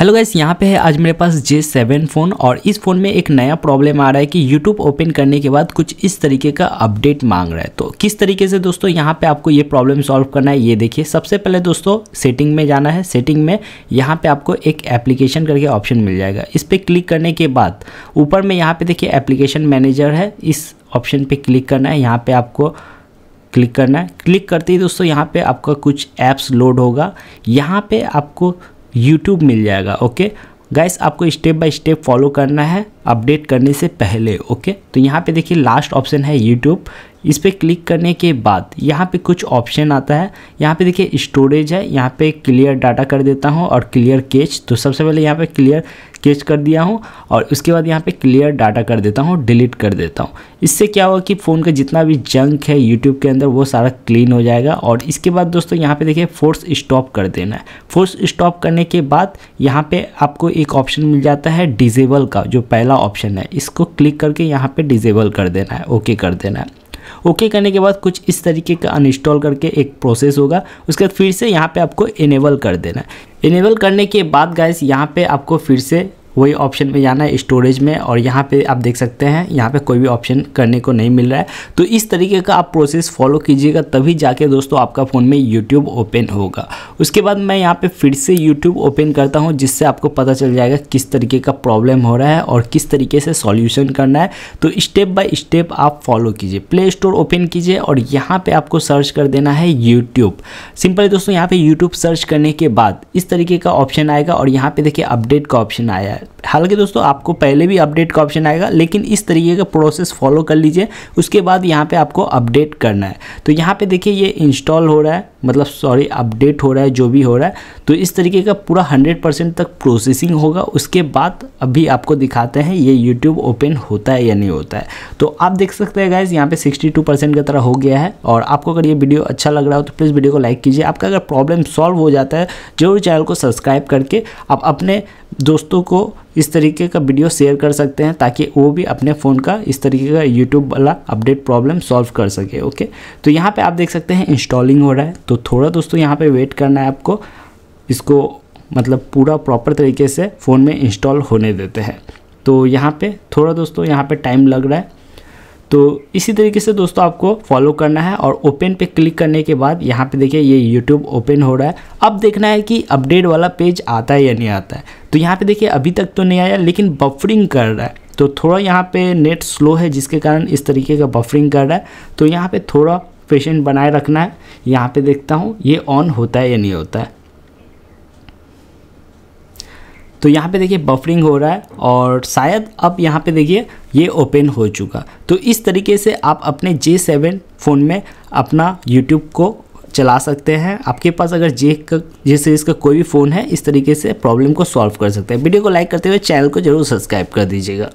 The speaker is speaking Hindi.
हेलो गैस यहाँ पे है आज मेरे पास जे सेवन फ़ोन और इस फ़ोन में एक नया प्रॉब्लम आ रहा है कि यूट्यूब ओपन करने के बाद कुछ इस तरीके का अपडेट मांग रहा है तो किस तरीके से दोस्तों यहाँ पे आपको ये प्रॉब्लम सॉल्व करना है ये देखिए सबसे पहले दोस्तों सेटिंग में जाना है सेटिंग में यहाँ पे आपको एक एप्लीकेशन करके ऑप्शन मिल जाएगा इस पर क्लिक करने के बाद ऊपर में यहाँ पर देखिए एप्लीकेशन मैनेजर है इस ऑप्शन पर क्लिक करना है यहाँ पर आपको क्लिक करना है क्लिक करते ही दोस्तों यहाँ पे आपका कुछ ऐप्स लोड होगा यहाँ पे आपको यूट्यूब मिल जाएगा ओके गाइस आपको स्टेप बाय स्टेप फॉलो करना है अपडेट करने से पहले ओके तो यहाँ पे देखिए लास्ट ऑप्शन है यूट्यूब इस पर क्लिक करने के बाद यहाँ पे कुछ ऑप्शन आता है यहाँ पे देखिए स्टोरेज है यहाँ पे क्लियर डाटा कर देता हूँ और क्लियर केच तो सबसे पहले यहाँ पे क्लियर केच कर दिया हूँ और उसके बाद यहाँ पे क्लियर डाटा कर देता हूँ डिलीट कर देता हूँ इससे क्या होगा कि फ़ोन का जितना भी जंक है यूट्यूब के अंदर वो सारा क्लीन हो जाएगा और इसके बाद दोस्तों यहाँ पे देखिए फोर्स स्टॉप कर देना है फोर्स स्टॉप करने के बाद यहाँ पर आपको एक ऑप्शन मिल जाता है डिजेबल का जो पहला पहला ऑप्शन है इसको क्लिक करके यहाँ पे डिजेबल कर देना है ओके कर देना है ओके okay करने के बाद कुछ इस तरीके का अनइंस्टॉल करके एक प्रोसेस होगा उसके बाद फिर से यहाँ पे आपको इनेबल कर देना है इनेबल करने के बाद गाइस यहाँ पे आपको फिर से वही ऑप्शन में जाना है स्टोरेज में और यहाँ पे आप देख सकते हैं यहाँ पे कोई भी ऑप्शन करने को नहीं मिल रहा है तो इस तरीके का आप प्रोसेस फॉलो कीजिएगा तभी जाके दोस्तों आपका फ़ोन में यूट्यूब ओपन होगा उसके बाद मैं यहाँ पे फिर से यूट्यूब ओपन करता हूँ जिससे आपको पता चल जाएगा किस तरीके का प्रॉब्लम हो रहा है और किस तरीके से सॉल्यूशन करना है तो स्टेप बाई स्टेप आप फॉलो कीजिए प्ले स्टोर ओपन कीजिए और यहाँ पर आपको सर्च कर देना है यूट्यूब सिंपली दोस्तों यहाँ पर यूट्यूब सर्च करने के बाद इस तरीके का ऑप्शन आएगा और यहाँ पर देखिए अपडेट का ऑप्शन आया है है हालांकि दोस्तों आपको पहले भी अपडेट का ऑप्शन आएगा लेकिन इस तरीके का प्रोसेस फॉलो कर लीजिए उसके बाद यहाँ पे आपको अपडेट करना है तो यहाँ पे देखिए ये इंस्टॉल हो रहा है मतलब सॉरी अपडेट हो रहा है जो भी हो रहा है तो इस तरीके का पूरा हंड्रेड परसेंट तक प्रोसेसिंग होगा उसके बाद अभी आपको दिखाते हैं ये यूट्यूब ओपन होता है या नहीं होता है तो आप देख सकते हैं गाइज यहाँ पे सिक्सटी परसेंट की तरह हो गया है और आपको अगर ये वीडियो अच्छा लग रहा हो तो प्लीज़ वीडियो को लाइक कीजिए आपका अगर प्रॉब्लम सॉल्व हो जाता है जरूर चैनल को सब्सक्राइब करके आप अपने दोस्तों को इस तरीके का वीडियो शेयर कर सकते हैं ताकि वो भी अपने फ़ोन का इस तरीके का यूट्यूब वाला अपडेट प्रॉब्लम सॉल्व कर सके ओके तो यहाँ पे आप देख सकते हैं इंस्टॉलिंग हो रहा है तो थोड़ा दोस्तों यहाँ पे वेट करना है आपको इसको मतलब पूरा प्रॉपर तरीके से फ़ोन में इंस्टॉल होने देते हैं तो यहाँ पर थोड़ा दोस्तों यहाँ पर टाइम लग रहा है तो इसी तरीके से दोस्तों आपको फॉलो करना है और ओपन पे क्लिक करने के बाद यहाँ पे देखिए ये यूट्यूब ओपन हो रहा है अब देखना है कि अपडेट वाला पेज आता है या नहीं आता है तो यहाँ पे देखिए अभी तक तो नहीं आया लेकिन बफरिंग कर रहा है तो थोड़ा यहाँ पे नेट स्लो है जिसके कारण इस तरीके का बफरिंग कर रहा है तो यहाँ पे थोड़ा पेशेंट बनाए रखना है यहाँ पे देखता हूँ ये ऑन होता है या नहीं होता है तो यहाँ पे देखिए बफरिंग हो रहा है और शायद अब यहाँ पे देखिए ये ओपन हो चुका तो इस तरीके से आप अपने जे सेवन फ़ोन में अपना यूट्यूब को चला सकते हैं आपके पास अगर जे का जे सीरीज़ का कोई भी फ़ोन है इस तरीके से प्रॉब्लम को सॉल्व कर सकते हैं वीडियो को लाइक करते हुए चैनल को जरूर सब्सक्राइब कर दीजिएगा